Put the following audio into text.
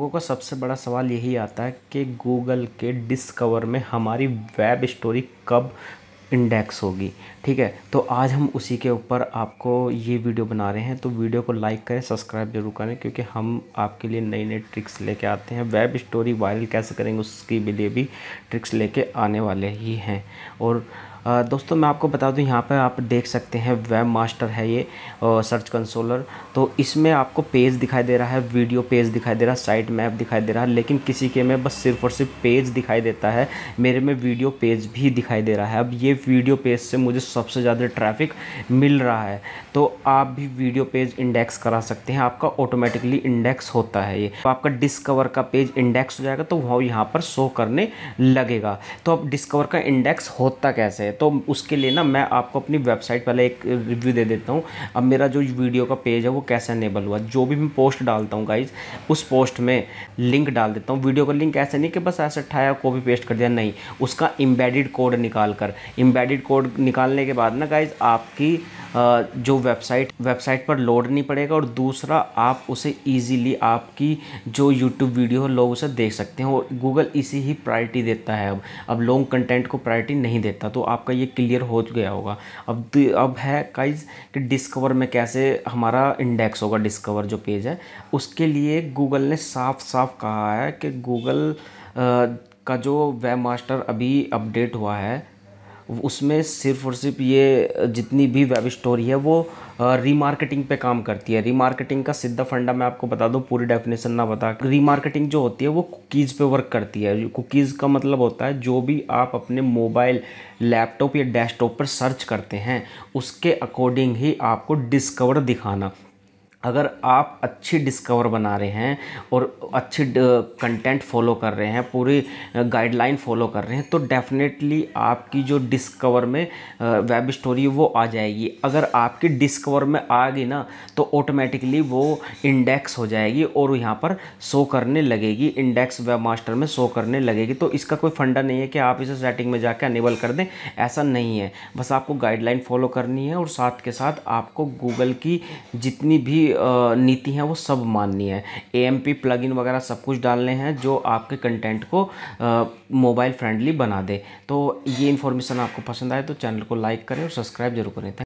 लोगों का सबसे बड़ा सवाल यही आता है कि गूगल के डिस्कवर में हमारी वेब स्टोरी कब इंडेक्स होगी ठीक है तो आज हम उसी के ऊपर आपको ये वीडियो बना रहे हैं तो वीडियो को लाइक करें सब्सक्राइब जरूर करें क्योंकि हम आपके लिए नई नई ट्रिक्स लेके आते हैं वेब स्टोरी वायरल कैसे करेंगे उसके लिए भी ट्रिक्स लेके आने वाले ही हैं और दोस्तों मैं आपको बता दूं यहाँ पर आप देख सकते हैं वेब मास्टर है ये सर्च कंसोलर तो इसमें आपको पेज दिखाई दे रहा है वीडियो पेज दिखाई दे रहा है साइट मैप दिखाई दे रहा है लेकिन किसी के में बस सिर्फ और सिर्फ पेज दिखाई देता है मेरे में वीडियो पेज भी दिखाई दे रहा है अब ये वीडियो पेज से मुझे सबसे ज़्यादा ट्रैफिक मिल रहा है तो आप भी वीडियो पेज इंडेक्स करा सकते हैं आपका ऑटोमेटिकली इंडेक्स होता है ये तो आपका डिस्कवर का पेज इंडेक्स हो जाएगा तो वह यहाँ पर शो करने लगेगा तो अब डिस्कवर का इंडेक्स होता कैसे है तो उसके लिए ना मैं आपको अपनी वेबसाइट पहले एक रिव्यू दे देता हूँ अब मेरा जो वीडियो का पेज है वो कैसे अनेबल हुआ जो भी मैं पोस्ट डालता हूँ गाइज उस पोस्ट में लिंक डाल देता हूँ वीडियो का लिंक ऐसे नहीं कि बस ऐसे उठाया कॉपी पेस्ट कर दिया नहीं उसका इम्बेडिड कोड निकाल कर इम्बेडिड कोड निकालने के बाद ना गाइज आपकी जो वेबसाइट वेबसाइट पर लोड नहीं पड़ेगा और दूसरा आप उसे ईजीली आपकी जो यूट्यूब वीडियो है लोग उसे देख सकते हैं और गूगल इसी ही प्रायोरिटी देता है अब अब लोग कंटेंट को प्रायोरिटी नहीं देता तो आप आपका ये क्लियर हो गया होगा अब तो अब है काइज कि डिस्कवर में कैसे हमारा इंडेक्स होगा डिस्कवर जो पेज है उसके लिए गूगल ने साफ साफ कहा है कि गूगल का जो वेब मास्टर अभी अपडेट हुआ है उसमें सिर्फ और सिर्फ ये जितनी भी वेब स्टोरी है वो रीमार्केटिंग पे काम करती है रीमार्केटिंग का सीधा फंडा मैं आपको बता दूँ पूरी डेफिनेशन ना बता रीमार्केटिंग जो होती है वो कुकीज़ पे वर्क करती है कुकीज़ का मतलब होता है जो भी आप अपने मोबाइल लैपटॉप या डेस्कटॉप पर सर्च करते हैं उसके अकॉर्डिंग ही आपको डिस्कवर दिखाना अगर आप अच्छी डिस्कवर बना रहे हैं और अच्छी कंटेंट फॉलो कर रहे हैं पूरी गाइडलाइन फॉलो कर रहे हैं तो डेफिनेटली आपकी जो डिस्कवर में वेब स्टोरी वो आ जाएगी अगर आपकी डिस्कवर में आ गई ना तो ऑटोमेटिकली वो इंडेक्स हो जाएगी और यहाँ पर शो करने लगेगी इंडेक्स वेब मास्टर में शो करने लगेगी तो इसका कोई फंडा नहीं है कि आप इसे सेटिंग में जाकर अनेबल कर दें ऐसा नहीं है बस आपको गाइडलाइन फॉलो करनी है और साथ के साथ आपको गूगल की जितनी भी नीति है वो सब माननी है ए इन वगैरह सब कुछ डालने हैं जो आपके कंटेंट को मोबाइल फ्रेंडली बना दे तो ये इन्फॉर्मेशन आपको पसंद आए तो चैनल को लाइक करें और सब्सक्राइब जरूर करें